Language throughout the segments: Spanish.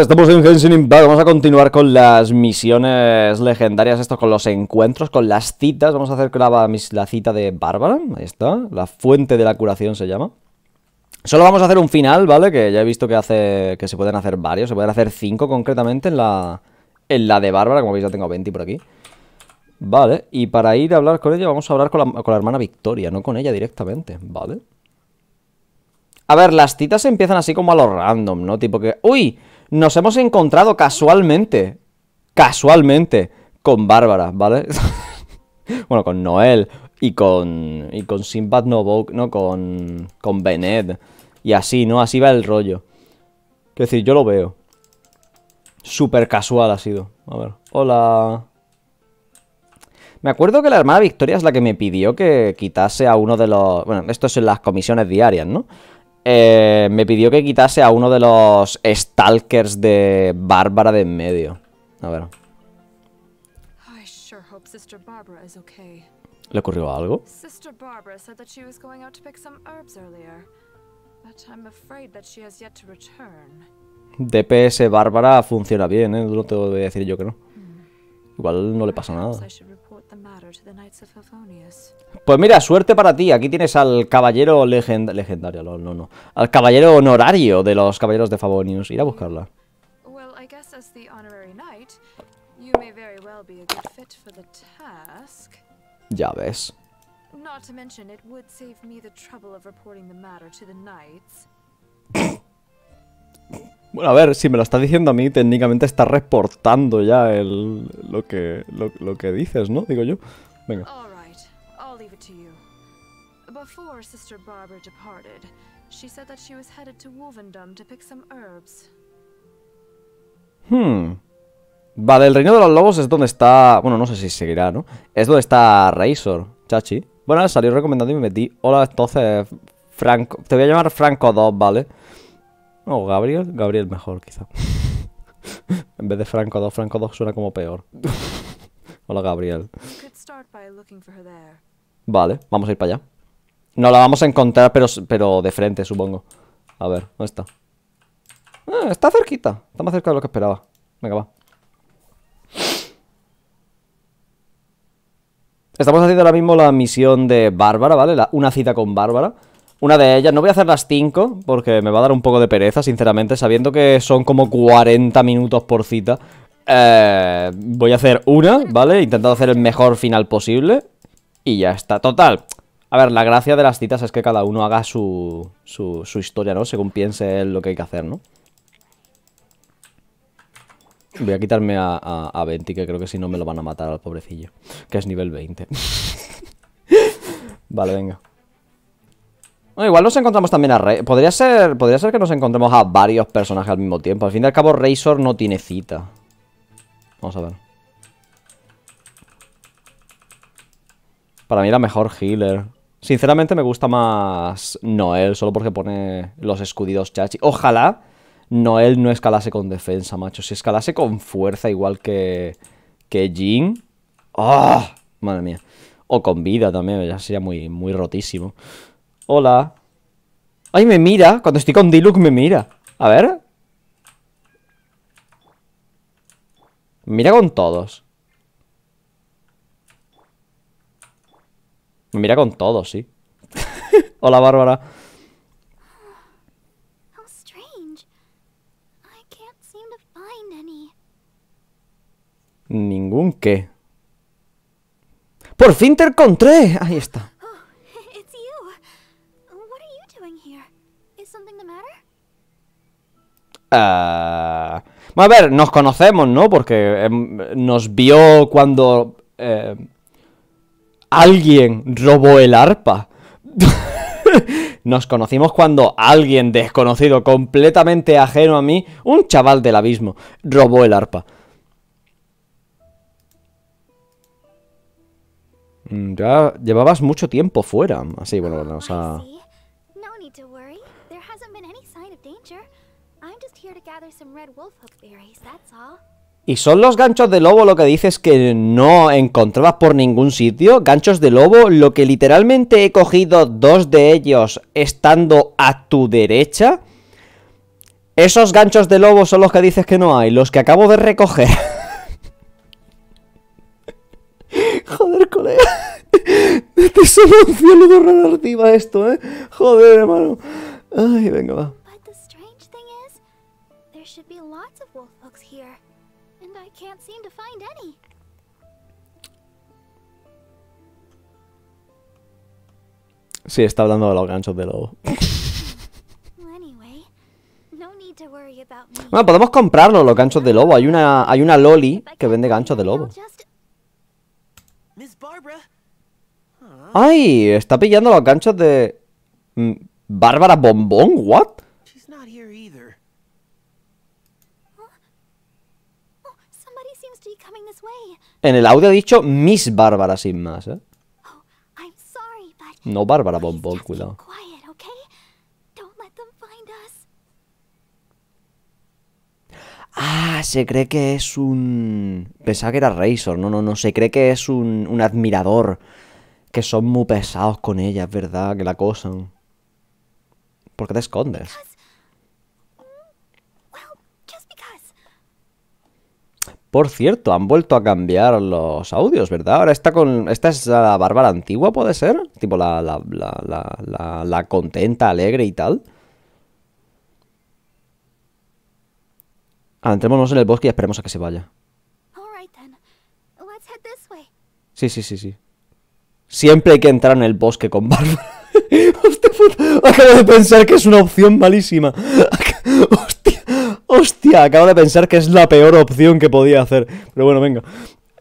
estamos en Genshin Impact. Vamos a continuar con las misiones legendarias, esto con los encuentros, con las citas. Vamos a hacer la, cita de Bárbara, ahí está, la fuente de la curación se llama. Solo vamos a hacer un final, ¿vale? Que ya he visto que hace que se pueden hacer varios, se pueden hacer cinco concretamente en la, en la de Bárbara, como veis ya tengo 20 por aquí. Vale, y para ir a hablar con ella vamos a hablar con la, hermana Victoria, no con ella directamente, ¿vale? vale a ver, las citas empiezan así como a lo random, ¿no? Tipo que, uy, nos hemos encontrado casualmente, casualmente, con Bárbara, ¿vale? bueno, con Noel y con, y con Sinbad Novok, ¿no? Con, con Bened y así, ¿no? Así va el rollo. Quiero decir, yo lo veo. Súper casual ha sido. A ver, hola... Me acuerdo que la hermana Victoria es la que me pidió que quitase a uno de los... Bueno, esto es en las comisiones diarias, ¿no? Eh, me pidió que quitase a uno de los stalkers de Bárbara de en medio. A ver. ¿Le ocurrió algo? DPS Bárbara funciona bien, ¿eh? No te voy a decir yo que no. Hmm. Igual no le pasa nada. Pues mira, suerte para ti. Aquí tienes al caballero legendario, no, no, no. Al caballero honorario de los caballeros de Favonius. Ir a buscarla. Ya ves. Not to knights. Bueno, a ver, si me lo estás diciendo a mí, técnicamente está reportando ya lo, que, lo, que dices, ¿no? Digo yo. Venga. Vale, el Reino de los Lobos es donde está... Bueno, no sé si seguirá, ¿no? Es donde está Razor, chachi. Bueno, salió recomendando y me metí. Hola, entonces, Franco... Te voy a llamar Franco 2, ¿vale? vale no, Gabriel, Gabriel mejor quizá. en vez de Franco 2, Franco 2 suena como peor. Hola Gabriel. Vale, vamos a ir para allá. No la vamos a encontrar, pero, pero de frente, supongo. A ver, ¿dónde está? Ah, está cerquita. Está más cerca de lo que esperaba. Venga, va. Estamos haciendo ahora mismo la misión de Bárbara, ¿vale? una cita con Bárbara. Una de ellas, no voy a hacer las 5 porque me va a dar un poco de pereza, sinceramente, sabiendo que son como 40 minutos por cita. Eh, voy a hacer una, ¿vale? Intentando hacer el mejor final posible y ya está. Total. A ver, la gracia de las citas es que cada uno haga su, historia, ¿no? Según piense él lo que hay que hacer, ¿no? Voy a quitarme a, a, a 20, que creo que si no me lo van a matar al pobrecillo, que es nivel 20. vale, venga igual nos encontramos también a Podría ser, podría ser que nos encontremos a varios personajes al mismo tiempo. Al fin y al cabo, Razor no tiene cita. Vamos a ver. Para mí la mejor healer. Sinceramente me gusta más Noel, solo porque pone los escudidos chachi. Ojalá Noel no escalase con defensa, macho. Si escalase con fuerza igual que, que Jin... ¡Oh! Madre mía. O con vida también, ya sería muy, muy rotísimo. Hola. Ay, me mira. Cuando estoy con Diluc me mira. A ver. Mira con todos. Me mira con todos, sí. Hola, Bárbara. Ningún qué. Por fin te encontré. Ahí está. Eh, a ver, nos conocemos, ¿no? Porque em, nos vio cuando eh, alguien robó el arpa. nos conocimos cuando alguien desconocido, completamente ajeno a mí, un chaval del abismo, robó el arpa. Mm, ya llevabas mucho tiempo fuera. Así, bueno, o sea... Ah, Y son los ganchos de lobo lo que dices que no encontrabas por ningún sitio. Ganchos de lobo, lo que literalmente he cogido dos de ellos estando a tu derecha. Esos ganchos de lobo son los que dices que no hay, los que acabo de recoger. Joder, colega. es solo un cielo de esto, ¿eh? Joder, hermano. Ay, venga, va. Sí, está hablando de los ganchos de lobo. Bueno, podemos comprarlo, los ganchos de lobo. Hay una, hay una loli que vende ganchos de lobo. ¡Ay! Está pillando los ganchos de... Mm, Bárbara Bombón, ¿what? En el audio he dicho Miss Bárbara sin más, ¿eh? Oh, no Bárbara Bombón, cuidado. Ah, se cree que es un... Pensaba que era Razor, no, no, no, se cree que es un, un admirador. Que son muy pesados con ella, es verdad, que la acosan. ¿Por qué te escondes? Por cierto, han vuelto a cambiar los audios, ¿verdad? Ahora está con. Esta es la Bárbara antigua, ¿puede ser? Tipo la, la, la, contenta, alegre y tal. Ah, entrémonos en el bosque y esperemos a que se vaya. Sí, sí, sí, sí. Siempre hay que entrar en el bosque con barba. acabo de pensar que es una opción malísima. Hostia, acabo de pensar que es la peor opción que podía hacer. Pero bueno, venga.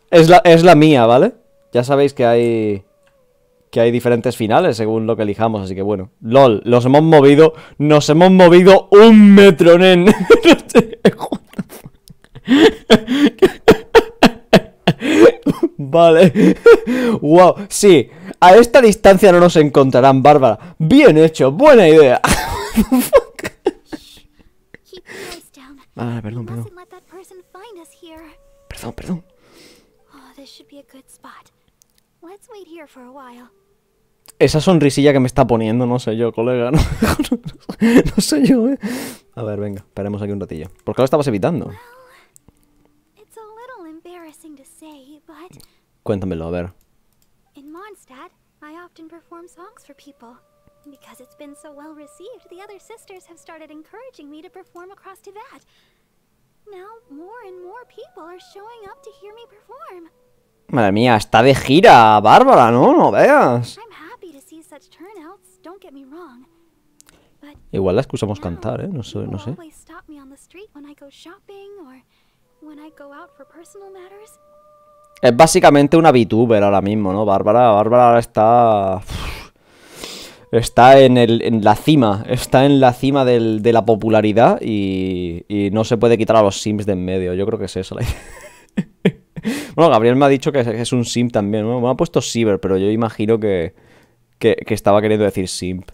Es la, mía, ¿vale? Ya sabéis que hay que hay diferentes finales según lo que elijamos, así que bueno. LOL, los hemos movido, nos hemos movido un metro, nen. vale. wow, sí, a esta distancia no nos encontrarán, Bárbara. Bien hecho, buena idea. Ah, perdón, perdón. Perdón, oh, perdón. Esa sonrisilla que me está poniendo, no sé yo, colega. No, no, sé yo, eh. A ver, venga, esperemos aquí un ratillo. ¿Por qué lo estabas evitando? Cuéntamelo, a ver. Mondstadt, Because it's been so well received, the other sisters have started encouraging me to perform across Now more and more people are showing up to Madre mía, está de gira, Bárbara, ¿no? No veas. Igual la escuchamos cantar, ¿eh? No sé, no sé. Es básicamente una VTuber ahora mismo, ¿no? Bárbara, Bárbara está está en, el, en la cima, está en la cima de la popularidad y, y, no se puede quitar a los Sims de en medio. Yo creo que es eso bueno, Gabriel me ha dicho que es, un Sim también. me ha puesto Cyber, pero yo imagino que, que, que estaba queriendo decir Simp.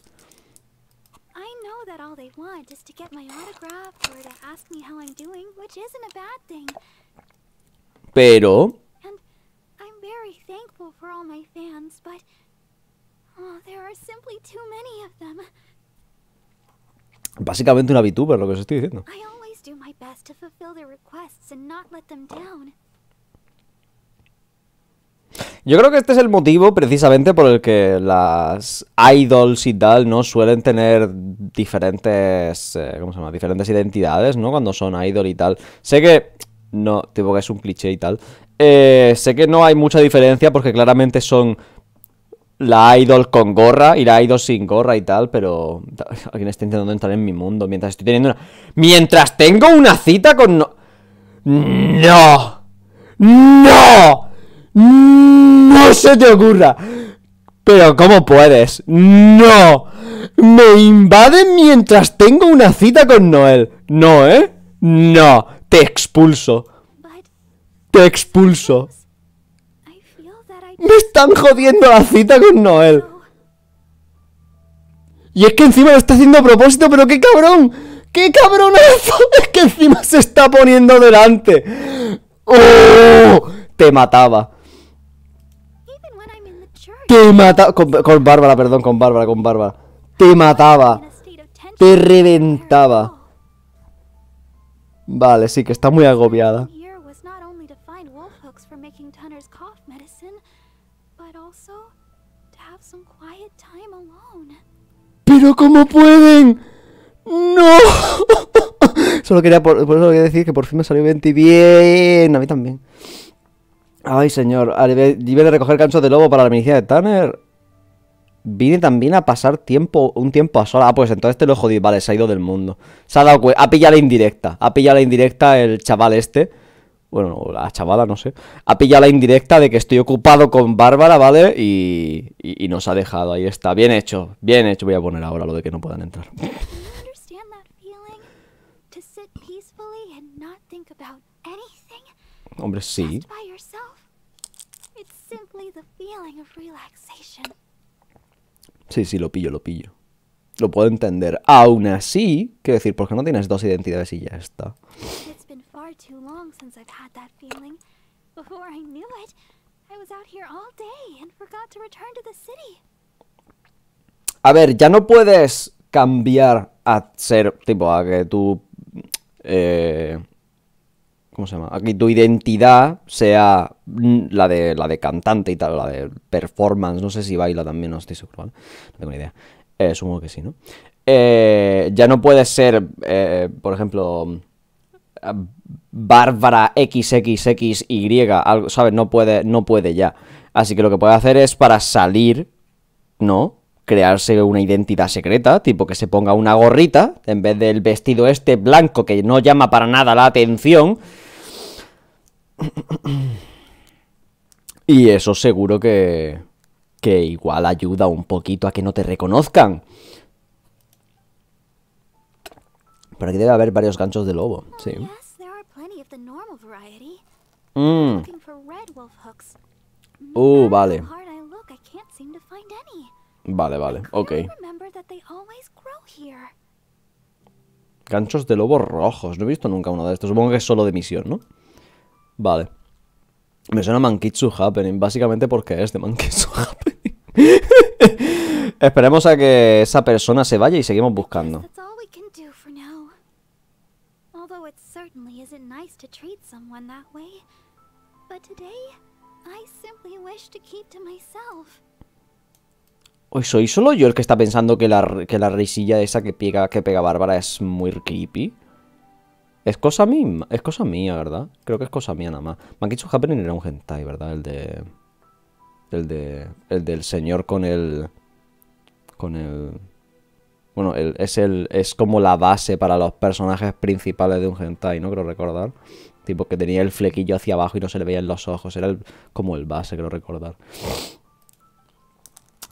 Pero Básicamente una VTuber, lo que os estoy diciendo. Yo creo que este es el motivo precisamente por el que las idols y tal no suelen tener diferentes, eh, ¿cómo se llama? Diferentes identidades, ¿no? Cuando son idol y tal. Sé que no, tipo que es un cliché y tal. Eh, sé que no hay mucha diferencia porque claramente son la idol con gorra y la idol sin gorra y tal, pero alguien está intentando entrar en mi mundo mientras estoy teniendo una... Mientras tengo una cita con... No. No. No. No se te ocurra. Pero ¿cómo puedes? No. Me invaden mientras tengo una cita con Noel. No, ¿eh? No. Te expulso. Te expulso. Me están jodiendo la cita con Noel. Y es que encima lo está haciendo a propósito, pero qué cabrón. ¡Qué cabrón Es que encima se está poniendo delante. ¡Oh! Te mataba. Te mataba. Con, con Bárbara, perdón, con Bárbara, con Bárbara. Te mataba. Te reventaba. Vale, sí, que está muy agobiada. Pero ¿cómo pueden? No. solo quería por, eso quería decir que por fin me salió 20 bien. A mí también. Ay, señor. nivel de recoger ganchos de lobo para la milicia de Tanner. Vine también a pasar tiempo, un tiempo a sola. Ah, pues entonces te lo jodí. Vale, se ha ido del mundo. Se ha dado Ha pillado la indirecta. Ha pillado la indirecta el chaval este bueno, la chavala, no sé, ha pillado la indirecta de que estoy ocupado con Bárbara, ¿vale? Y, y, nos ha dejado, ahí está, bien hecho, bien hecho, voy a poner ahora lo de que no puedan entrar. Hombre, sí. Sí, sí, lo pillo, lo pillo. Lo puedo entender. Aún así, quiero decir, porque no tienes dos identidades y ya está? A ver, ya no puedes cambiar a ser tipo a que tu eh, ¿cómo se llama? A que tu identidad sea la de la de cantante y tal, la de performance, no sé si baila también, no estoy seguro, ¿vale? No tengo ni idea. Eh, supongo que sí, ¿no? Eh, ya no puedes ser, por ejemplo, Bárbara XXXY, algo, ¿sabes? No puede, no puede ya. Así que lo que puede hacer es para salir, ¿no? Crearse una identidad secreta, tipo que se ponga una gorrita, en vez del vestido este blanco que no llama para nada la atención. Y eso seguro que, que igual ayuda un poquito a que no te reconozcan. Pero aquí debe haber varios ganchos de lobo, sí. Mm. Uh, vale. Vale, vale, ok. Ganchos de lobo rojos. No he visto nunca uno de estos. Supongo que es solo de misión, ¿no? Vale. Me suena Mankitsu Happening, básicamente porque es de Mankitsu Happening. Esperemos a que esa persona se vaya y seguimos buscando. Hoy soy solo yo el que está pensando que la, que la risilla esa que pega, que pega Bárbara es muy creepy. Es cosa mía, es cosa mía, ¿verdad? Creo que es cosa mía nada más. Makichu Happening era un hentai, ¿verdad? El de... El de... El del señor con el... Con el... Bueno, es, el, es como la base para los personajes principales de un hentai, ¿no? Creo recordar. Tipo que tenía el flequillo hacia abajo y no se le veían los ojos. Era como el base, creo recordar.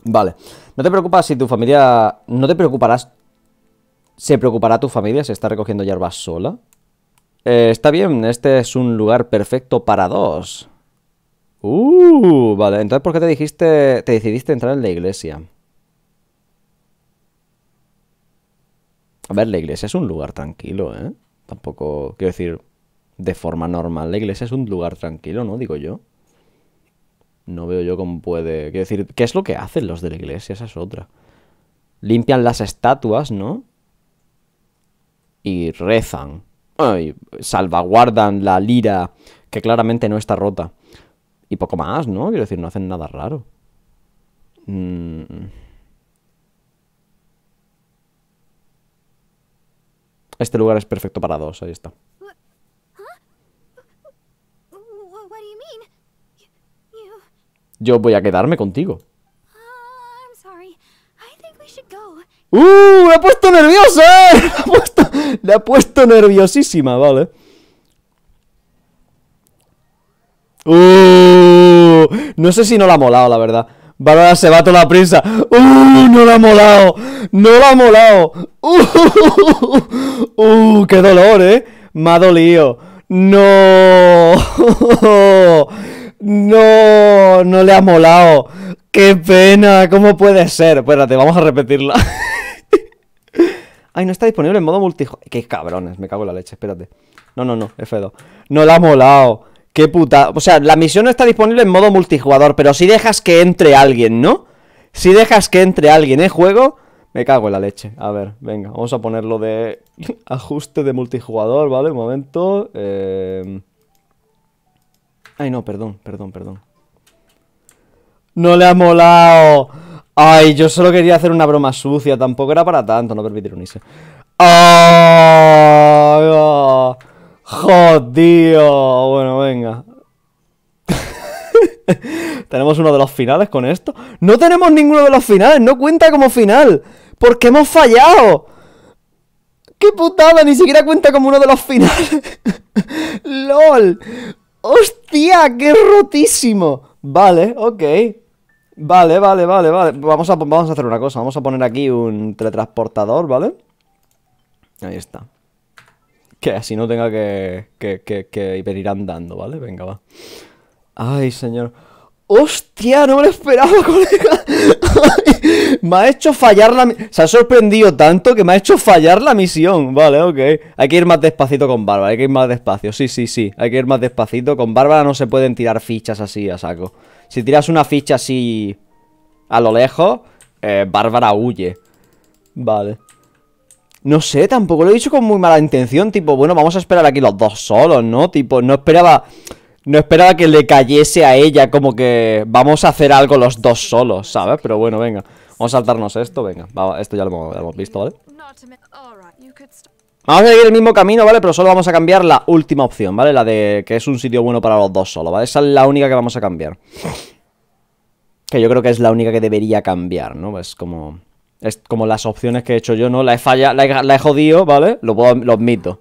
Vale. No te preocupas si tu familia... No te preocuparás... ¿Se preocupará tu familia si está recogiendo hierbas sola? Eh, está bien, este es un lugar perfecto para dos. Uh, vale. Entonces, ¿por qué te dijiste... Te decidiste entrar en la iglesia? A ver, la iglesia es un lugar tranquilo, ¿eh? Tampoco, quiero decir, de forma normal, la iglesia es un lugar tranquilo, ¿no? Digo yo. No veo yo cómo puede... Quiero decir, ¿qué es lo que hacen los de la iglesia? Esa es otra. Limpian las estatuas, ¿no? Y rezan. Ay, salvaguardan la lira, que claramente no está rota. Y poco más, ¿no? Quiero decir, no hacen nada raro. Mmm Este lugar es perfecto para dos, ahí está. Yo voy a quedarme contigo. Ah, ¡Uh! me ha puesto nerviosa! Eh! le ha puesto, nerviosísima! Vale. ¡Uh! No sé si no la ha molado, la verdad. Valora se va toda la prisa. ¡Uh! ¡No la ha molado! ¡No la ha molado! Uh, ¡Uh! ¡Qué dolor, eh! Me ha dolido. ¡No! ¡No! ¡No le ha molado! ¡Qué pena! ¿Cómo puede ser? Espérate, vamos a repetirla. Ay, no está disponible en modo multijugador. ¡Qué cabrones! Me cago en la leche, espérate. No, no, no, F2. ¡No la ha molado! Qué puta. O sea, la misión no está disponible en modo multijugador, pero si dejas que entre alguien, ¿no? Si dejas que entre alguien en juego, me cago en la leche. A ver, venga, vamos a ponerlo de ajuste de multijugador, ¿vale? Un momento. Eh, ay, no, perdón, perdón, perdón. No le ha molado. Ay, yo solo quería hacer una broma sucia, tampoco era para tanto, no permitir unirse. ¡Oh! Ah. Jodido. Bueno, venga. ¿Tenemos uno de los finales con esto? No tenemos ninguno de los finales, no cuenta como final. Porque hemos fallado. ¡Qué putada! Ni siquiera cuenta como uno de los finales. ¡Lol! ¡Hostia! ¡Qué rotísimo! Vale, ok. Vale, vale, vale, vale. Vamos a, vamos a hacer una cosa. Vamos a poner aquí un teletransportador, ¿vale? Ahí está que así no tenga que, que, que, que venir andando, ¿vale? Venga, va. Ay, señor. ¡Hostia! No me lo esperaba, colega. me ha hecho fallar la Se ha sorprendido tanto que me ha hecho fallar la misión. Vale, ok. Hay que ir más despacito con Bárbara. Hay que ir más despacio. Sí, sí, sí. Hay que ir más despacito. Con Bárbara no se pueden tirar fichas así a saco. Si tiras una ficha así a lo lejos, eh, Bárbara huye. Vale. No sé, tampoco lo he dicho con muy mala intención, tipo, bueno, vamos a esperar aquí los dos solos, ¿no? Tipo, no esperaba... No esperaba que le cayese a ella como que vamos a hacer algo los dos solos, ¿sabes? Pero bueno, venga. Vamos a saltarnos esto, venga. esto ya lo, hemos, ya hemos visto, ¿vale? Vamos a seguir el mismo camino, ¿vale? Pero solo vamos a cambiar la última opción, ¿vale? La de que es un sitio bueno para los dos solos, ¿vale? Esa es la única que vamos a cambiar. Que yo creo que es la única que debería cambiar, ¿no? Es como... Es como las opciones que he hecho yo, ¿no? La he fallado, la he, jodido, ¿vale? Lo, puedo, lo admito.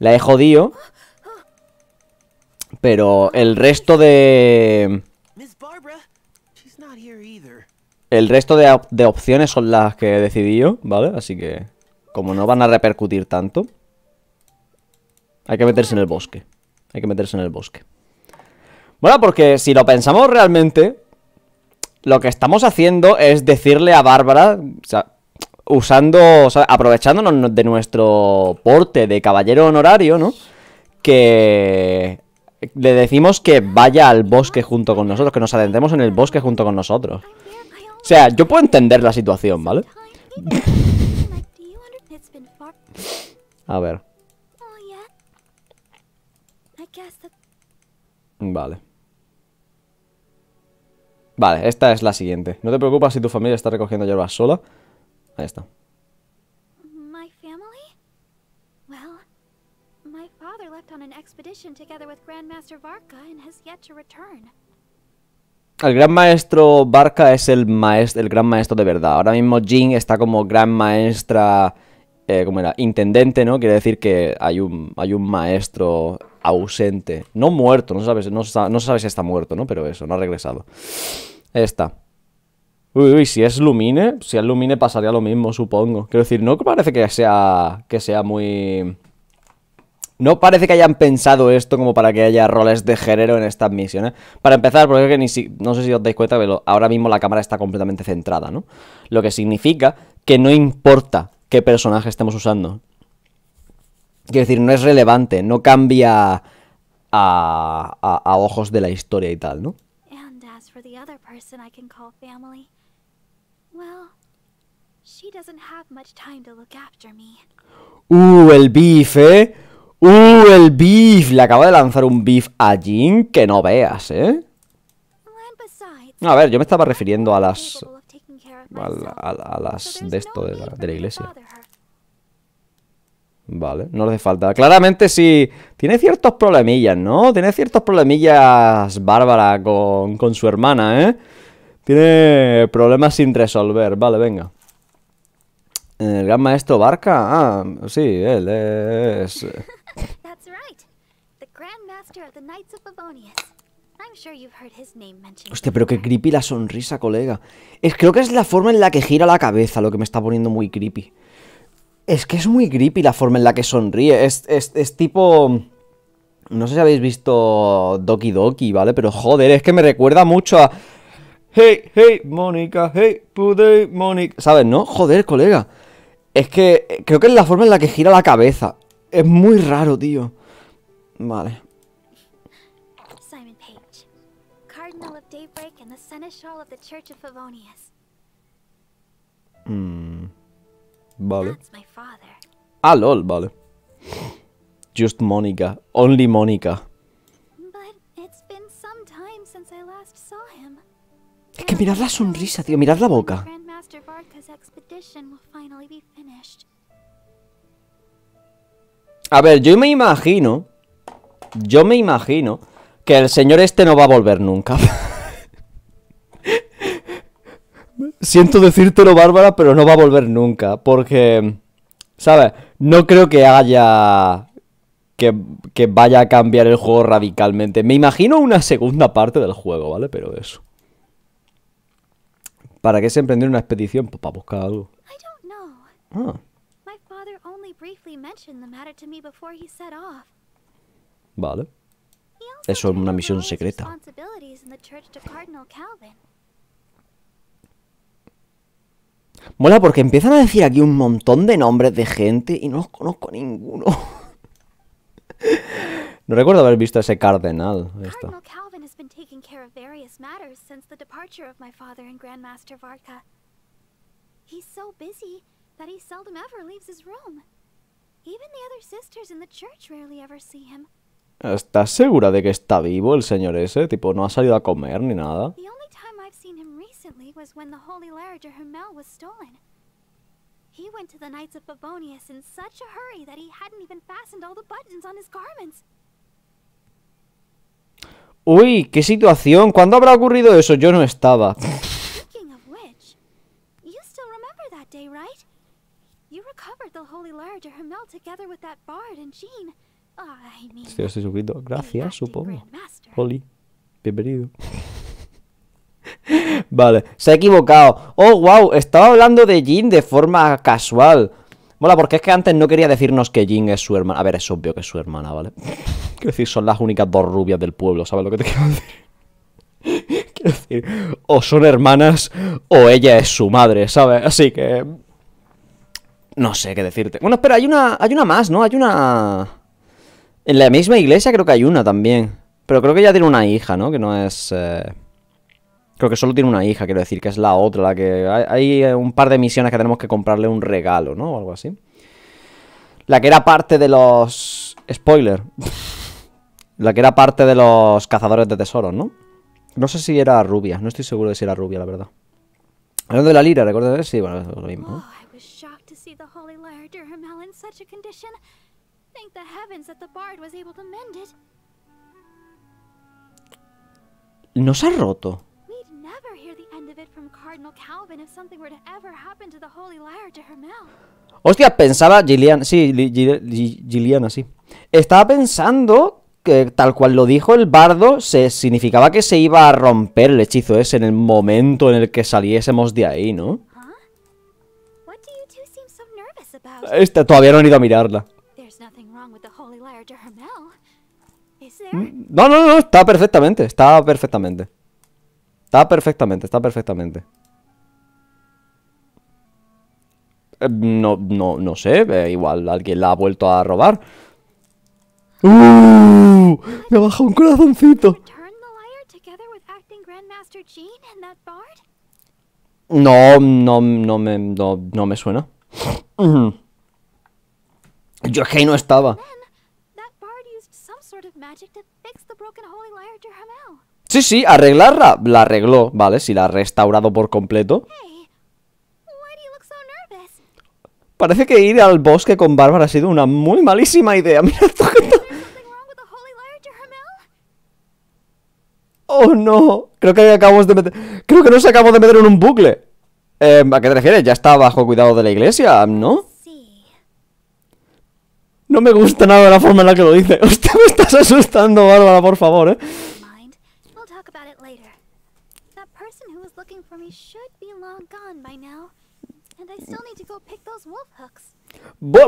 La he jodido. Pero el resto de... El resto de, de opciones son las que he decidido, ¿vale? Así que... Como no van a repercutir tanto... Hay que meterse en el bosque. Hay que meterse en el bosque. Bueno, porque si lo pensamos realmente, lo que estamos haciendo es decirle a Bárbara, o sea, usando, o aprovechándonos de nuestro porte de caballero honorario, ¿no? Que le decimos que vaya al bosque junto con nosotros, que nos adentremos en el bosque junto con nosotros. O sea, yo puedo entender la situación, ¿vale? A ver. Oh, vale. Vale, esta es la siguiente. No te preocupes si tu familia está recogiendo hierbas sola. Ahí está. El gran maestro Barca es el maestro, el gran maestro de verdad. Ahora mismo Jin está como gran maestra, eh, ¿cómo era? Intendente, ¿no? Quiere decir que hay un, hay un maestro ausente. No muerto, no se sabe, no, si está muerto, ¿no? Pero eso, no ha regresado. está Uy, uy, si es Lumine, si es Lumine pasaría lo mismo, supongo. Quiero decir, no parece que sea, que sea muy... No parece que hayan pensado esto como para que haya roles de género en estas misiones. Para empezar, porque ni no sé si os dais cuenta, pero ahora mismo la cámara está completamente centrada, ¿no? Lo que significa que no importa qué personaje estemos usando. Quiero decir, no es relevante, no cambia a, ojos de la historia y tal, ¿no? Uh, el beef, ¿eh? Uh, el beef. Le acabo de lanzar un beef a Jin que no veas, ¿eh? A ver, yo me estaba refiriendo a las... A, las de esto de la iglesia. Vale, no le hace falta. Claramente sí, tiene ciertos problemillas, ¿no? Tiene ciertos problemillas Bárbara con, su hermana, ¿eh? Tiene problemas sin resolver. Vale, venga. Eh, el gran maestro Barca, ah, sí, él es... Hostia, pero qué creepy la sonrisa, colega. Es, creo que es la forma en la que gira la cabeza lo que me está poniendo muy creepy. Es que es muy creepy la forma en la que sonríe. Es, es, es tipo... No sé si habéis visto Doki Doki, ¿vale? Pero joder, es que me recuerda mucho a... Hey, hey, Mónica, hey, pude, Mónica. ¿Sabes, no? Joder, colega. Es que eh, creo que es la forma en la que gira la cabeza. Es muy raro, tío. Vale. Mmm. Vale. Ah, lol, vale. Just Monica. Only Monica. Es que mirad la sonrisa, tío. Mirad la boca. A ver, yo me imagino... Yo me imagino que el señor este no va a volver nunca. siento decírtelo, Bárbara, pero no va a volver nunca. Porque, ¿sabes? No creo que haya. Que, vaya a cambiar el juego radicalmente. Me imagino una segunda parte del juego, ¿vale? Pero eso. ¿Para qué se emprendió una expedición? Pues para buscar algo. Vale. Eso es una misión secreta. Mola porque empiezan a decir aquí un montón de nombres de gente y no los conozco ninguno. no recuerdo haber visto ese cardenal. Esto. Cardinal Calvin has been taking care of various matters since the departure of my father and Grandmaster Varka. He's so busy that he seldom ever leaves his room. Even the other sisters in the church rarely ever see him. ¿Estás segura de que está vivo el señor ese? Tipo, no ha salido a comer ni nada. The only I've seen him recently was when the Holy larder Hermel was stolen. He went to the Knights of Favonius in such a hurry that he hadn't even fastened all the buttons on his garments. Uy, qué situación. ¿Cuándo habrá ocurrido eso? Yo no estaba. Speaking of which, you still remember that day, right? You recovered the Holy Larger Hermel together with that bard and Jean. Oh, I mean, estoy, estoy subiendo. Gracias, supongo. Holy, bienvenido. Vale, se ha equivocado. Oh, wow, estaba hablando de Jin de forma casual. Mola, porque es que antes no quería decirnos que Jin es su hermana. A ver, es obvio que es su hermana, ¿vale? Quiero decir, son las únicas dos rubias del pueblo, ¿sabes lo que te quiero decir? Quiero decir, o son hermanas o ella es su madre, ¿sabes? Así que... No sé qué decirte. Bueno, espera, hay una, hay una más, ¿no? Hay una... En la misma iglesia creo que hay una también. Pero creo que ella tiene una hija, ¿no? Que no es... Eh, Creo que solo tiene una hija, quiero decir, que es la otra, la que. Hay, eh, un par de misiones que tenemos que comprarle un regalo, ¿no? O algo así. La que era parte de los. Spoiler. la que era parte de los cazadores de tesoros, ¿no? No sé si era rubia, no estoy seguro de si era rubia, la verdad. Hablando de la lira, ¿recuerdas? Sí, bueno, es lo mismo. ¿no? Oh, ¿No se ha roto? never hear Hostia, pensaba Gillian, sí, Gillian, sí. Estaba pensando que tal cual lo dijo el bardo, se significaba que se iba a romper el hechizo ese en el momento en el que saliésemos de ahí, ¿no? Esta todavía no han ido a mirarla. Mm, no, no, no, está perfectamente, está perfectamente. Está perfectamente, está perfectamente. Eh, no, no, no sé, eh, igual alguien la ha vuelto a robar. ¡Uh! Me ha bajado un corazoncito. No, no, no me, no, me suena. Yo es que no estaba. Sí, sí, arreglarla. La arregló, ¿vale? Si sí, la ha restaurado por completo. Parece que ir al bosque con Bárbara ha sido una muy malísima idea. Mira Oh no, creo que acabamos de meter... Creo que nos acabamos de meter en un bucle. Eh, ¿A qué te refieres? Ya está bajo cuidado de la iglesia, ¿no? No me gusta nada la forma en la que lo dice. Usted me estás asustando, Bárbara, por favor, eh.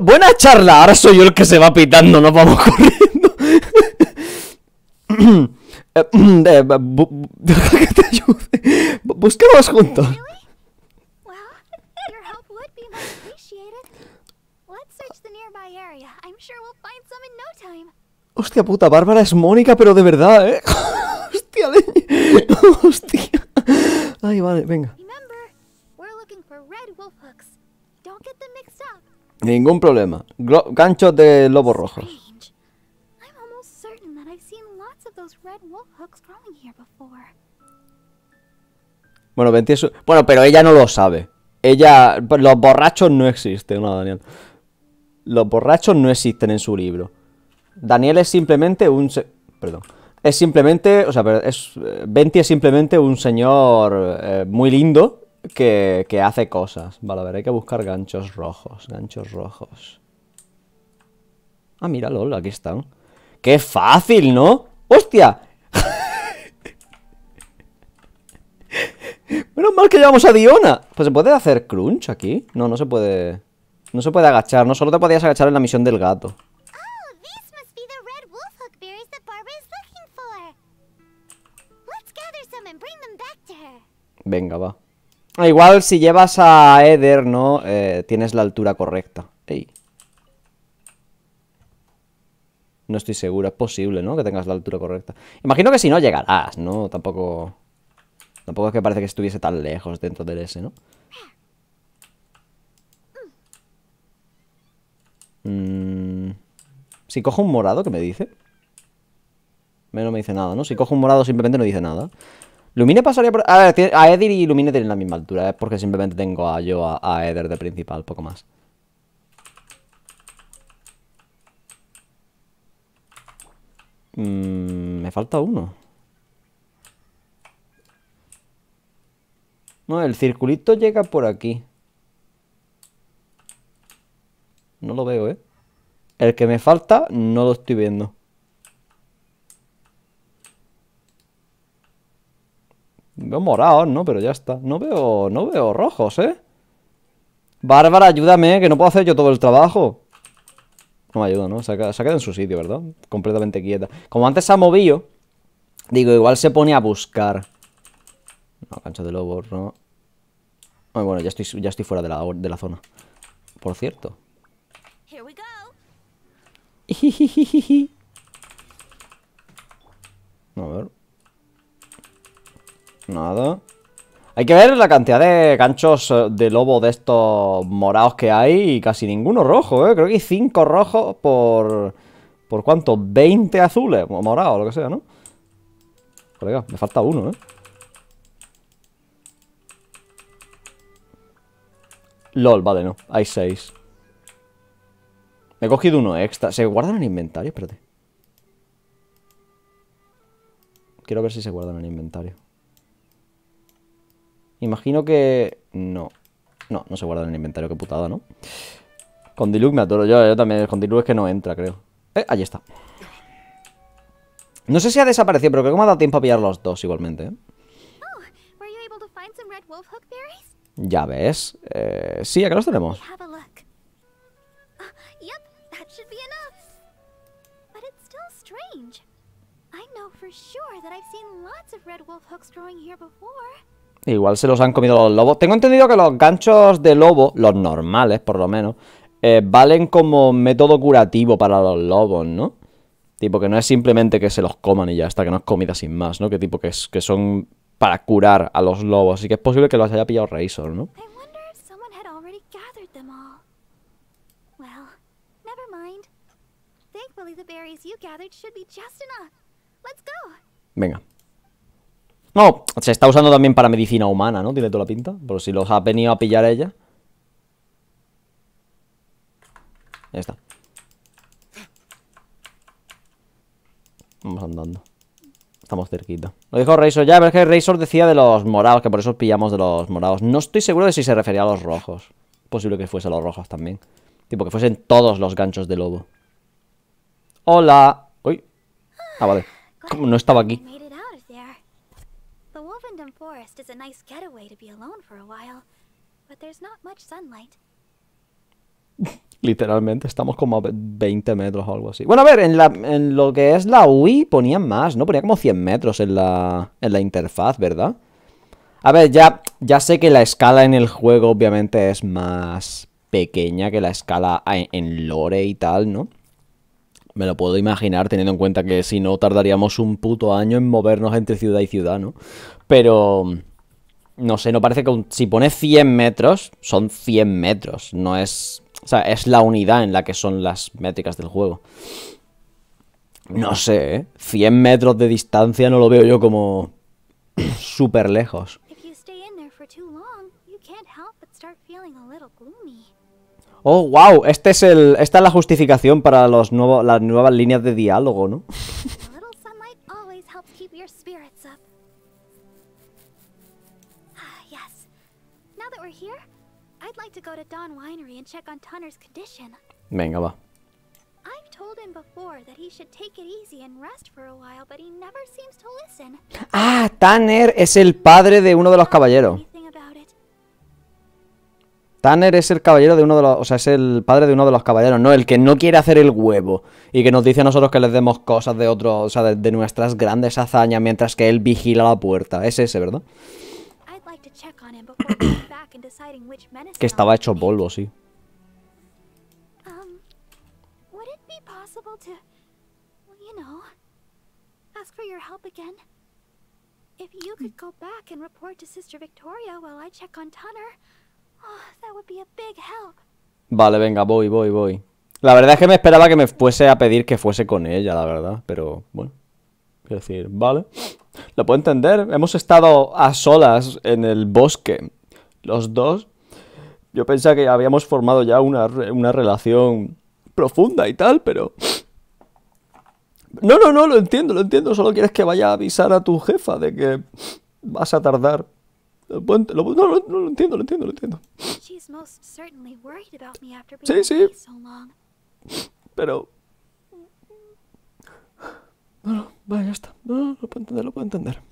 buena charla, ahora soy yo el que se va pitando, nos vamos corriendo. Eh, eh, deja que te ayude. Busquemos juntos. Hostia puta, Bárbara es Mónica, pero de verdad, ¿eh? Hostia, leña. Hostia. Ay, ah, vale, venga. Ningún problema. ganchos de lobos rojos. Bueno, Bueno, pero ella no lo sabe. Ella... Los borrachos no existen, no, Daniel. Los borrachos no existen en su libro. Daniel es simplemente un... Perdón es simplemente, o sea, es, Venti eh, es simplemente un señor eh, muy lindo que, que, hace cosas. Vale, a ver, hay que buscar ganchos rojos, ganchos rojos. Ah, mira, lol, aquí están. ¡Qué fácil, ¿no? ¡Hostia! Menos mal que llevamos a Diona. Pues se puede hacer crunch aquí. No, no se puede... No se puede agachar, no solo te podías agachar en la misión del gato. Venga, va. Ah, igual si llevas a Eder, ¿no? Eh, tienes la altura correcta. Ey. No estoy seguro. Es posible, ¿no? Que tengas la altura correcta. Imagino que si no, llegarás, ¿no? Tampoco... Tampoco es que parece que estuviese tan lejos dentro del S, ¿no? Mm. Si cojo un morado, ¿qué me dice? No me dice nada, ¿no? Si cojo un morado simplemente no dice nada. Lumine pasaría por... A ver, a Edir y Lumine tienen la misma altura, es ¿eh? porque simplemente tengo a yo a, a Eder de principal, poco más. Mm, me falta uno. No, el circulito llega por aquí. No lo veo, ¿eh? El que me falta no lo estoy viendo. Veo morados, ¿no? Pero ya está. No veo, no veo rojos, ¿eh? Bárbara, ayúdame, que no puedo hacer yo todo el trabajo. No me ayuda, ¿no? Se ha, quedado en su sitio, ¿verdad? Completamente quieta. Como antes se ha movido, digo, igual se pone a buscar. No, cancha de lobo, ¿no? bueno, ya estoy, ya estoy fuera de la, de la zona. Por cierto. a ver. Nada. Hay que ver la cantidad de ganchos eh, de lobo de estos morados que hay y casi ninguno rojo, ¿eh? Creo que hay 5 rojos por... ¿Por cuánto? 20 azules, o morados, lo que sea, ¿no? me falta uno, ¿eh? LOL, vale, no. Hay 6. Me he cogido uno extra. ¿Se guardan en inventario? Espérate. Quiero ver si se guardan en inventario. Imagino que... No. No, no se guarda en el inventario, qué putada, ¿no? Con Diluc me atoro yo, eh, yo también. Con Diluc es que no entra, creo. Eh, ahí está. No sé si ha desaparecido, pero creo que me ha dado tiempo a pillar los dos igualmente. Eh. Oh, ya ves. Eh, sí, acá los tenemos. Igual se los han comido los lobos. Tengo entendido que los ganchos de lobo, los normales por lo menos, eh, valen como método curativo para los lobos, ¿no? Tipo, que no es simplemente que se los coman y ya está, que no es comida sin más, ¿no? Que tipo, que, es, que son para curar a los lobos. Así que es posible que los haya pillado Razor, ¿no? Venga. No, se está usando también para medicina humana, ¿no? Tiene toda la pinta. Por si los ha venido a pillar ella. Ya está. Vamos andando. Estamos cerquita. Lo dijo Razor ya, pero es que Razor decía de los morados, que por eso pillamos de los morados. No estoy seguro de si se refería a los rojos. Posible que fuesen los rojos también. Tipo, que fuesen todos los ganchos de lobo. Hola. Uy. Ah, vale. no estaba aquí? Literalmente estamos como a 20 metros o algo así. Bueno, a ver, en, lo que es la UI ponían más, ¿no? Ponía como 100 metros en la, interfaz, ¿verdad? A ver, ya, ya sé que la escala en el juego obviamente es más pequeña que la escala en lore y tal, ¿no? Me lo puedo imaginar teniendo en cuenta que si no tardaríamos un puto año en movernos entre ciudad y ciudad, ¿no? Pero... No sé, no parece que... si pone 100 metros, son 100 metros. No es... O sea, es la unidad en la que son las métricas del juego. No sé, ¿eh? 100 metros de distancia no lo veo yo como... súper lejos. Oh, wow, este es el, esta es la justificación para los nuevo, las nuevas líneas de diálogo, ¿no? Don Winery condition. Venga, va. I've told him before that he should take it easy and rest for a while, but he never seems to listen. Ah, Tanner es el padre de uno de los caballeros. Tanner es el caballero de uno de los... O sea, es el padre de uno de los caballeros, ¿no? El que no quiere hacer el huevo y que nos dice a nosotros que les demos cosas de otros... O sea, de, de nuestras grandes hazañas mientras que él vigila la puerta. Es ese, ¿verdad? que estaba hecho polvo, sí. Vale, venga, voy, voy, voy. La verdad es que me esperaba que me fuese a pedir que fuese con ella, la verdad, pero bueno. Quiero decir, vale. Lo puedo entender. Hemos estado a solas en el bosque, los dos. Yo pensaba que habíamos formado ya una, una relación profunda y tal, pero... No, no, no, lo entiendo, lo entiendo. Solo quieres que vaya a avisar a tu jefa de que vas a tardar. no, no, no, lo entiendo, lo entiendo, lo entiendo. Sí, sí. Pero No, ah, lo puedo entender, lo puedo entender.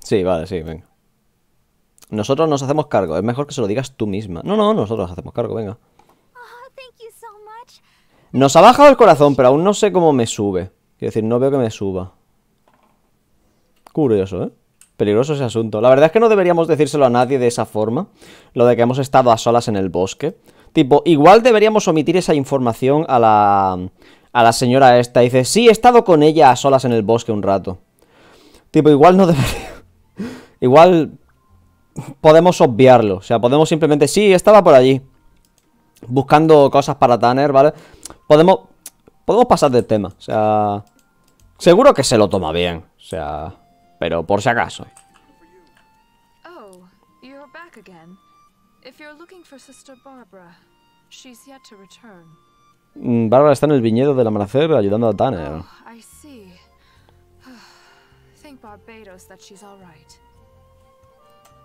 Sí, vale, sí, venga. Nosotros nos hacemos cargo. Es mejor que se lo digas tú misma. No, no, nosotros nos hacemos cargo, venga. Ah, nos ha bajado el corazón, pero aún no sé cómo me sube. Quiero decir, no veo que me suba. Curioso, ¿eh? Peligroso ese asunto. La verdad es que no deberíamos decírselo a nadie de esa forma, lo de que hemos estado a solas en el bosque. Tipo, igual deberíamos omitir esa información a la, a la señora esta. Dice, sí, he estado con ella a solas en el bosque un rato. Tipo, igual no debería... Igual podemos obviarlo. O sea, podemos simplemente, sí, estaba por allí. Buscando cosas para Tanner, ¿vale? Podemos, podemos pasar del tema. O sea... Seguro que se lo toma bien. O sea... Pero por si acaso. Oh, you're back again. If you're looking for Sister Barbara, she's yet to return. Mm, Barbara está en el viñedo del amanecer ayudando a Tanner. Oh, I see. Think Barbados that she's all right.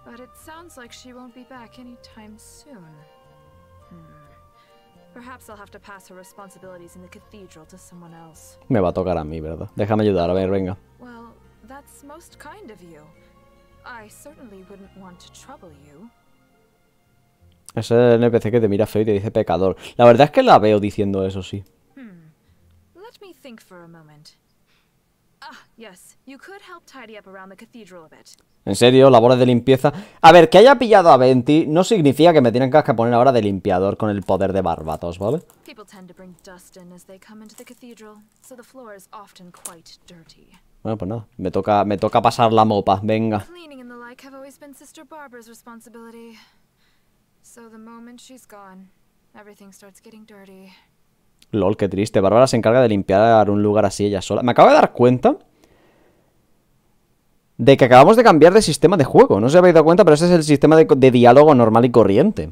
But it sounds like she won't be back anytime soon. Hmm. Perhaps I'll have to pass her responsibilities in the cathedral to someone else. Me va a tocar a mí, ¿verdad? Déjame ayudar, a ver, venga. Well, That's most kind of you. I certainly wouldn't want to trouble you. Es el NPC que te mira feo y te dice pecador. La verdad es que la veo diciendo eso, sí. Hmm. Let me think for a moment. Ah, yes. You could help tidy up around the cathedral a bit. En serio, labores de limpieza. A ver, que haya pillado a Venti no significa que me tienen que poner ahora de limpiador con el poder de Barbatos, ¿vale? People tend to bring dust in as they come into the cathedral, so the floor is often quite dirty. Bueno, pues nada, me toca, me toca pasar la mopa, venga. Lol, qué triste. Bárbara se encarga de limpiar un lugar así ella sola. Me acabo de dar cuenta de que acabamos de cambiar de sistema de juego. No se si habéis dado cuenta, pero ese es el sistema de diálogo normal y corriente.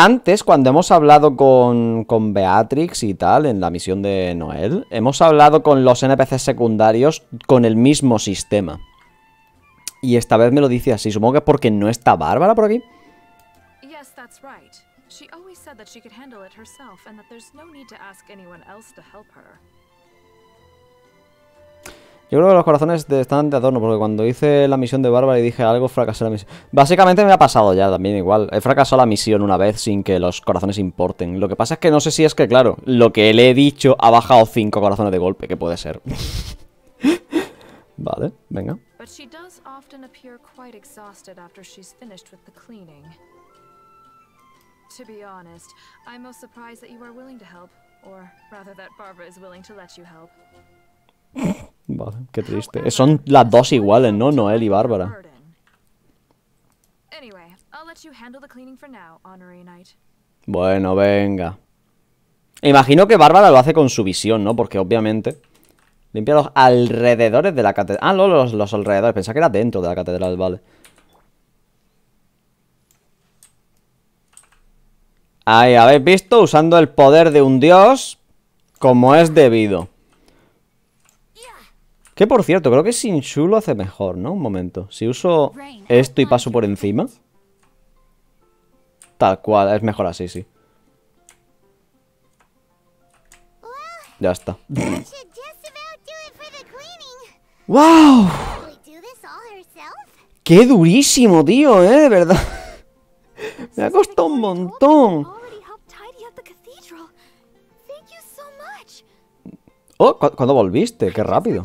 Antes, cuando hemos hablado con, con Beatrix y tal, en la misión de Noel, hemos hablado con los NPCs secundarios con el mismo sistema. Y esta vez me lo dice así, supongo que es porque no está Bárbara por aquí. Yes, that's right. She always said that she could handle it herself and that there's no need to ask anyone else to help her. Yo creo que los corazones están de adorno, porque cuando hice la misión de Bárbara y dije algo, fracasé la misión. Básicamente me ha pasado ya también igual. He fracasado la misión una vez sin que los corazones importen. Lo que pasa es que no sé si es que, claro, lo que le he dicho ha bajado cinco corazones de golpe, que puede ser. vale, venga. Vale, qué triste. Son las dos iguales, ¿no? Noel y Bárbara. Bueno, venga. Imagino que Bárbara lo hace con su visión, ¿no? Porque obviamente... Limpia los alrededores de la catedral. Ah, no, los, los alrededores. Pensaba que era dentro de la catedral, vale. Ahí, ¿habéis visto? Usando el poder de un dios como es debido. Que por cierto, creo que Shinshu lo hace mejor, ¿no? Un momento. Si uso esto y paso por encima. Tal cual, es mejor así, sí. Ya está. ¡Wow! ¡Qué durísimo, tío, eh! De verdad. Me ha costado un montón. Oh, ¿cuándo volviste? ¡Qué rápido!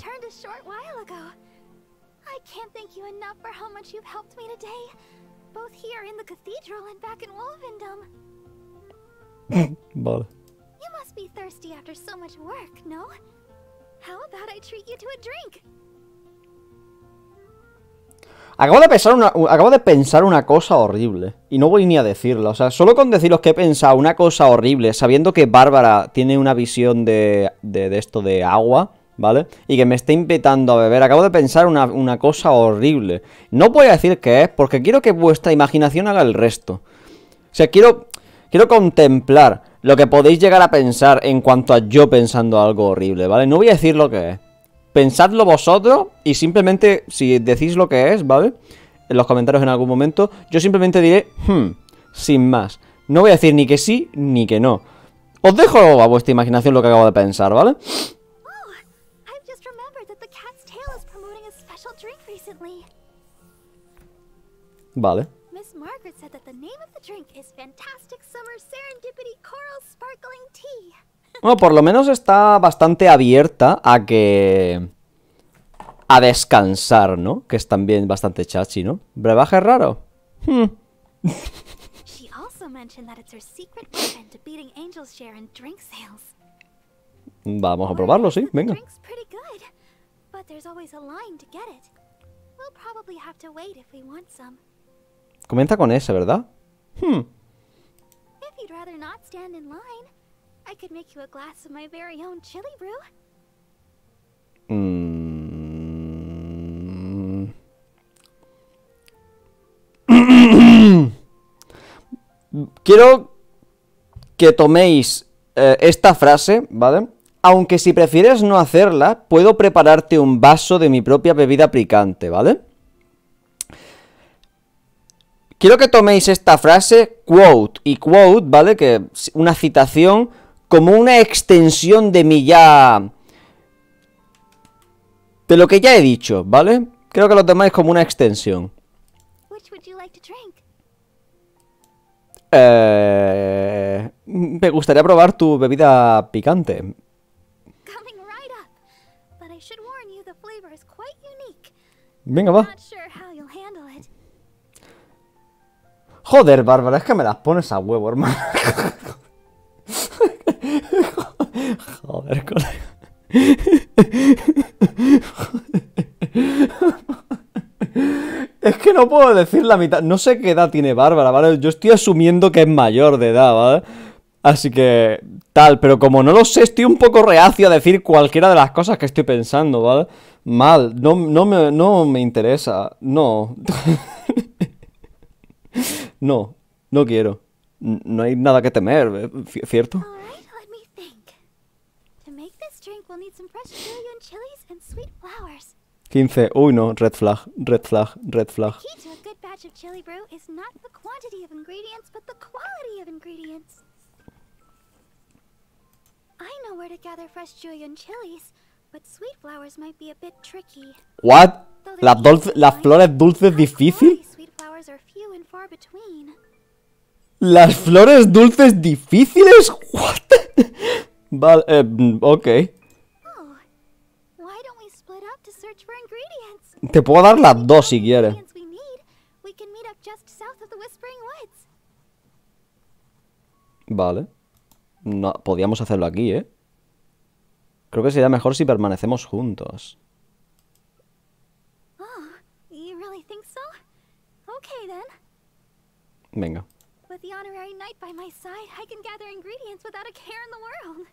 Acabo de, pensar una, acabo de pensar una cosa horrible. Y no voy ni a decirla. O sea, solo con deciros que he pensado una cosa horrible, sabiendo que Bárbara tiene una visión de esto de agua ¿vale? Y que me esté invitando a beber. Acabo de pensar una, cosa horrible. No voy a decir qué es, porque quiero que vuestra imaginación haga el resto. O sea, quiero, quiero contemplar lo que podéis llegar a pensar en cuanto a yo pensando algo horrible, ¿vale? No voy a decir lo que es. Pensadlo vosotros y simplemente, si decís lo que es, ¿vale? En los comentarios en algún momento, yo simplemente diré, hmm, sin más. No voy a decir ni que sí ni que no. Os dejo a vuestra imaginación lo que acabo de pensar, ¿vale? Vale. Miss Margaret said that the name of the drink is Fantastic Summer Serendipity Coral Sparkling Tea. Bueno, por lo menos está bastante abierta a que... A descansar, ¿no? Que es también bastante chachi, ¿no? Brebaje raro. Hmm. Vamos a probarlo, sí, venga. Drink's pretty good, but there's always a line to get it. We'll probably have to wait if we want some. Comienza con esa, ¿verdad? Quiero que toméis eh, esta frase, ¿vale? Aunque si prefieres no hacerla, puedo prepararte un vaso de mi propia bebida picante, ¿vale? Quiero que toméis esta frase, quote, y quote, ¿vale? Que es una citación como una extensión de mi ya... De lo que ya he dicho, ¿vale? Creo que lo tomáis como una extensión. Eh, me gustaría probar tu bebida picante. Venga, va. Joder, Bárbara, es que me las pones a huevo, hermano. Joder, colega. Es que no puedo decir la mitad. No sé qué edad tiene Bárbara, ¿vale? Yo estoy asumiendo que es mayor de edad, ¿vale? Así que tal, pero como no lo sé, estoy un poco reacio a decir cualquiera de las cosas que estoy pensando, ¿vale? Mal, no, no, me, no me interesa, no. No, no quiero. no hay nada que temer, ¿eh? ¿cierto? 15. Uy, no, red flag, red flag, red flag. ¿Qué? Las, las flores dulces difícil? Las flores dulces difíciles? What? vale, eh, mm, ok. Oh, Te puedo dar las dos si quieres. Vale. No, podíamos hacerlo aquí, ¿eh? Creo que sería mejor si permanecemos juntos. Mingo. With the honorary knight by my side, I can gather ingredients without a care in the world.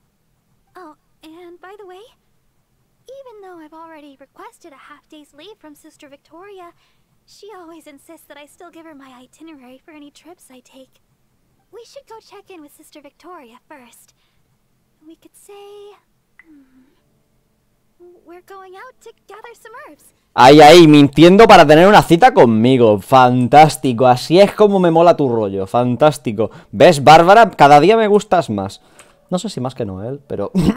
Oh, and by the way, even though I've already requested a half day's leave from Sister Victoria, she always insists that I still give her my itinerary for any trips I take. We should go check in with Sister Victoria first. We could say... Hmm, we're going out to gather some herbs. Ahí, ahí, mintiendo para tener una cita conmigo. Fantástico, así es como me mola tu rollo. Fantástico. ¿Ves, Bárbara? Cada día me gustas más. No sé si más que Noel, pero...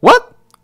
Oh, ¿Qué?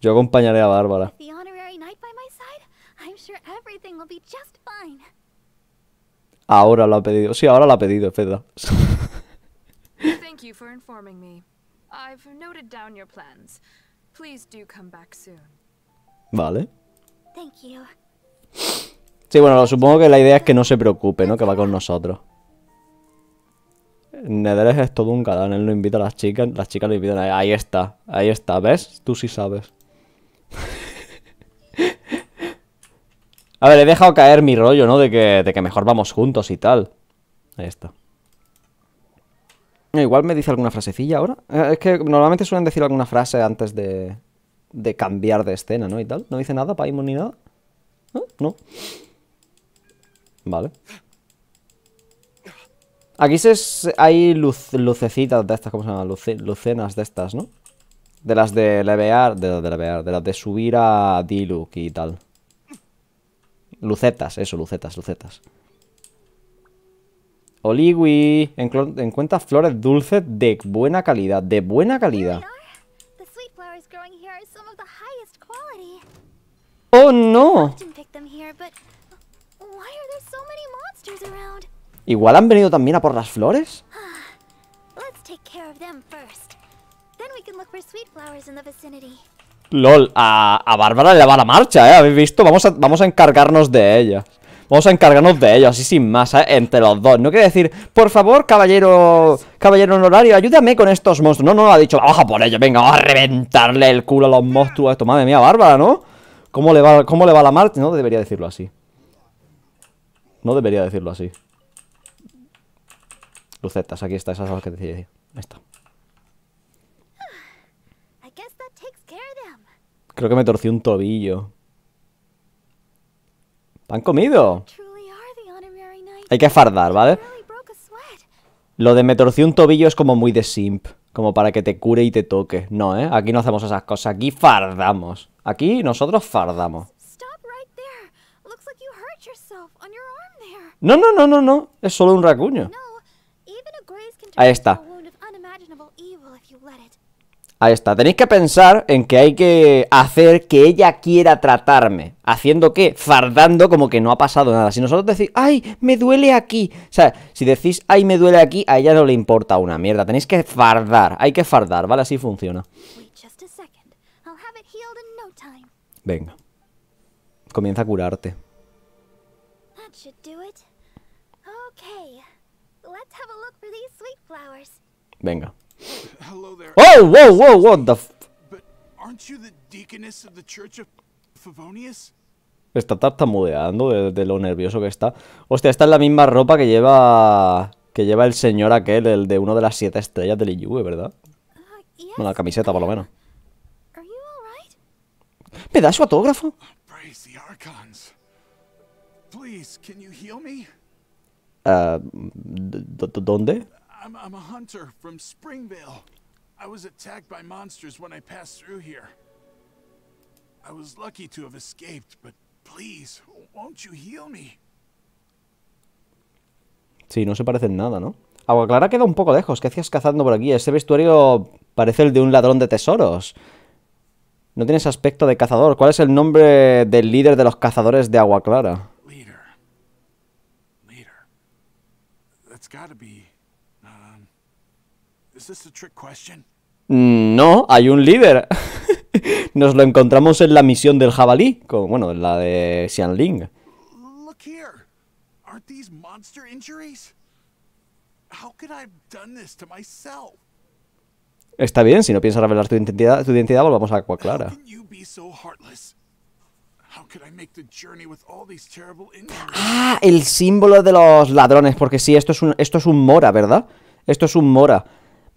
Yo acompañaré a Bárbara. I'm sure everything will be just fine. Ahora lo ha pedido. Sí, ahora lo ha pedido, es Thank you for informing me. I've noted down your plans. Please do come back soon. Vale. Thank you. Sí, bueno, supongo que la idea es que no se preocupe, ¿no? Que va con nosotros. Nederes es todo un galán, él lo invita a las chicas, las chicas lo invitan Ahí está, ahí está, ¿ves? Tú sí sabes. a ver, he dejado caer mi rollo, ¿no? De que, mejor vamos juntos y tal. Ahí está. Igual me dice alguna frasecilla ahora. Eh, es que normalmente suelen decir alguna frase antes de, de cambiar de escena, ¿no? Y tal. No dice nada, Paimon ni nada. ¿Eh? No. Vale. Aquí se hay luz, lucecitas de estas, ¿cómo se llama? lucenas de estas, ¿no? De las de levear, de las de levear, de las de subir a Diluc y tal. Lucetas, eso, lucetas, lucetas. Oliwi, encuentra flores dulces de buena calidad, de buena calidad. ¡Oh, no! Igual han venido también a por las flores. Ah, LOL, a, a Bárbara le va la marcha, ¿eh? ¿Habéis visto? Vamos a, vamos a encargarnos de ella. Vamos a encargarnos de ella, así sin más, ¿eh? entre los dos. No quiere decir, por favor, caballero caballero honorario, ayúdame con estos monstruos. No, no, ha dicho, baja por ello, venga, vamos a reventarle el culo a los monstruos. Esto, madre mía, Bárbara, ¿no? ¿Cómo le va, cómo le va la marcha? No debería decirlo así. No debería decirlo así aquí está, esas son las que te decía. está Creo que me torció un tobillo. ¡Han comido! Hay que fardar, ¿vale? Lo de me torcí un tobillo es como muy de simp. Como para que te cure y te toque. No, ¿eh? Aquí no hacemos esas cosas. Aquí fardamos. Aquí nosotros fardamos. No, no, no, no, no. Es solo un racuño. Ahí está. Ahí está. Tenéis que pensar en que hay que hacer que ella quiera tratarme. ¿Haciendo qué? Fardando como que no ha pasado nada. Si nosotros decís, ¡ay, me duele aquí! O sea, si decís, ¡ay, me duele aquí! A ella no le importa una mierda. Tenéis que fardar. Hay que fardar, ¿vale? Así funciona. Venga. Comienza a curarte. Venga. ¡Oh, wow, wow, what the f Está tartamudeando de, de, lo nervioso que está. Hostia, esta es la misma ropa que lleva que lleva el señor aquel, el de uno de las siete estrellas del IUE, ¿verdad? Bueno, uh, la camiseta, por lo menos. ¿Me da su autógrafo? Uh, ¿Dónde? I'm, hunter from Springvale. I was attacked by monsters when I passed through here. I was me? Sí, no se parecen nada, ¿no? Agua Clara queda un poco lejos. ¿Qué hacías cazando por aquí? Ese vestuario parece el de un ladrón de tesoros. No tienes aspecto de cazador. ¿Cuál es el nombre del líder de los cazadores de Agua Clara? Mm, no, hay un líder. Nos lo encontramos en la misión del jabalí, bueno, en la de Xianling. Está bien, si no piensas revelar tu identidad, tu identidad volvamos a Aqua Clara. Ah, el símbolo de los ladrones, porque sí, esto es un, esto es un mora, ¿verdad? Esto es un mora.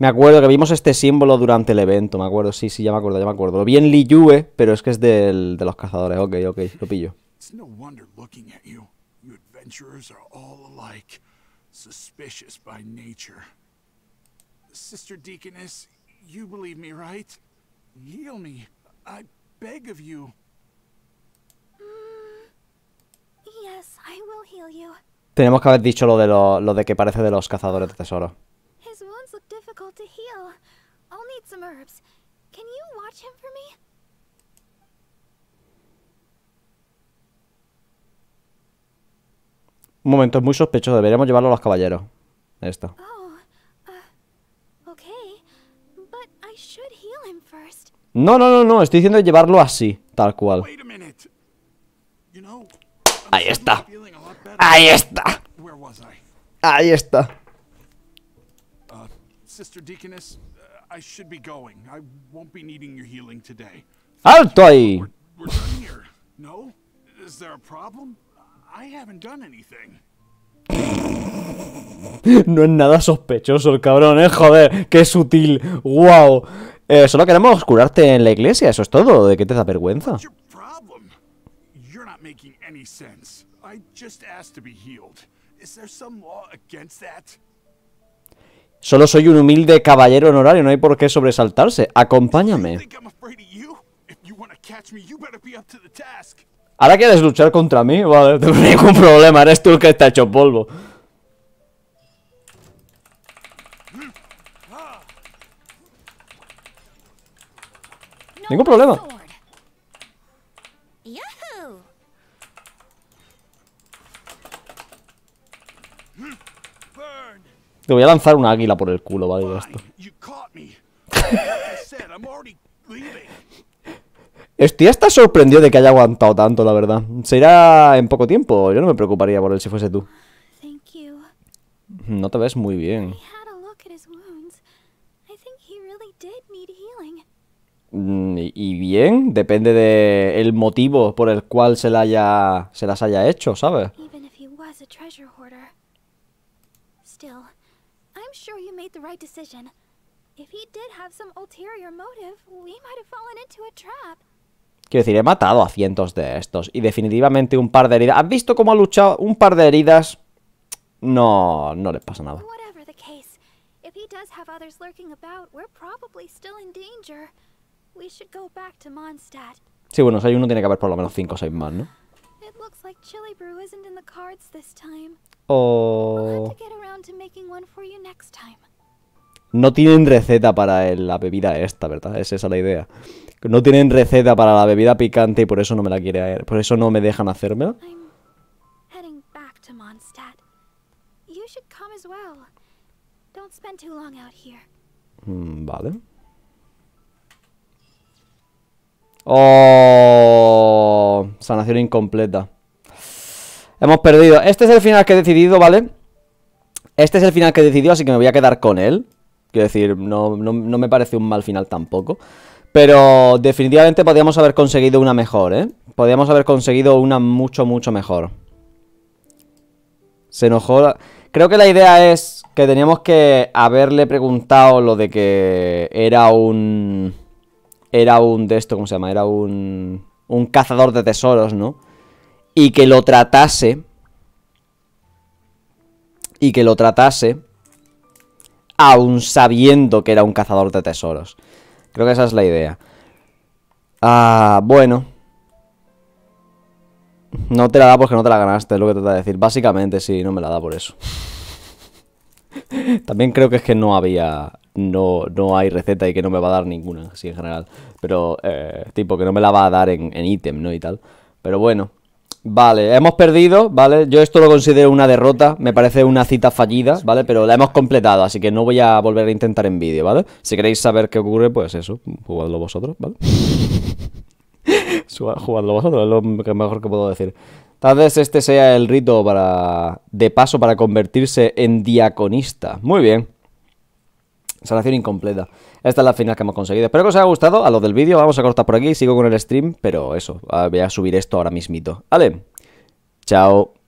Me acuerdo que vimos este símbolo durante el evento, me acuerdo, sí, sí, ya me acuerdo, ya me acuerdo. Lo vi en Li pero es que es de los cazadores, ok, ok, lo pillo. Tenemos que haber dicho lo de, lo de que parece de los cazadores de tesoro. Un momento, es muy sospechoso. Deberíamos llevarlo a los caballeros. Esto. Oh, uh, no, no, no, no. Estoy diciendo llevarlo así, tal cual. Ahí está. Ahí está. Ahí está. Sister Deaconess, uh, I should be going. I won't be needing your healing today. Alto ahí. We're, we're done here. No? Is there a problem? I haven't done anything. No es nada sospechoso el cabrón, eh, joder, qué sutil, wow. Eh, solo queremos curarte en la iglesia, eso es todo, ¿de qué te da vergüenza? You're Solo soy un humilde caballero honorario, no hay por qué sobresaltarse. Acompáñame. ¿Ahora quieres luchar contra mí? Vale, no hay ningún problema, eres tú el que está hecho polvo. Ningún problema. Te voy a lanzar un águila por el culo, vale, esto. está. Estoy hasta sorprendido de que haya aguantado tanto, la verdad. Se irá en poco tiempo. Yo no me preocuparía por él si fuese tú. No te ves muy bien. Mm, y bien, depende del motivo por el cual se, la haya, se las haya hecho, ¿sabes? I'm sure you made the right decision. If he did have some ulterior motive, we might have fallen into a trap. Quiero decir, he matado a cientos de estos y definitivamente un par de heridas. ¿Has visto cómo ha luchado? Un par de heridas. No, no le pasa nada. Whatever the case, if he does have others lurking about, we're probably still in danger. We should go back to Mondstadt. Sí, bueno, si hay uno tiene que haber por lo menos 5 o 6 más, ¿no? It looks like Chili Brew isn't in the cards this time. No tienen receta para la bebida esta, ¿verdad? Es esa la idea. No tienen receta para la bebida picante y por eso no me la quiere, por eso no me dejan hacérmela. vale. Oh, sanación incompleta. Hemos perdido. Este es el final que he decidido, ¿vale? Este es el final que he decidido, así que me voy a quedar con él. Quiero decir, no, me parece un mal final tampoco. Pero definitivamente podríamos haber conseguido una mejor, ¿eh? Podríamos haber conseguido una mucho, mucho mejor. Se enojó... La... Creo que la idea es que teníamos que haberle preguntado lo de que era un... Era un de esto, ¿cómo se llama? Era un... Un cazador de tesoros, ¿no? y que lo tratase y que lo tratase aún sabiendo que era un cazador de tesoros. Creo que esa es la idea. Ah, bueno. No te la da porque no te la ganaste, es lo que te voy a decir. Básicamente sí, no me la da por eso. También creo que es que no había... No, no hay receta y que no me va a dar ninguna, así en general. Pero, eh, tipo, que no me la va a dar en ítem, ¿no? Y tal. Pero bueno, Vale, hemos perdido, ¿vale? Yo esto lo considero una derrota, me parece una cita fallida, ¿vale? Pero la hemos completado, así que no voy a volver a intentar en vídeo, ¿vale? Si queréis saber qué ocurre, pues eso, jugadlo vosotros, ¿vale? jugadlo vosotros, es lo mejor que puedo decir. Tal vez este sea el rito de paso para convertirse en diaconista. Muy bien. Sanación incompleta. Esta es la final que hemos conseguido. Espero que os haya gustado. A lo del vídeo, vamos a cortar por aquí. Sigo con el stream, pero eso. Voy a subir esto ahora mismito. Vale. Chao.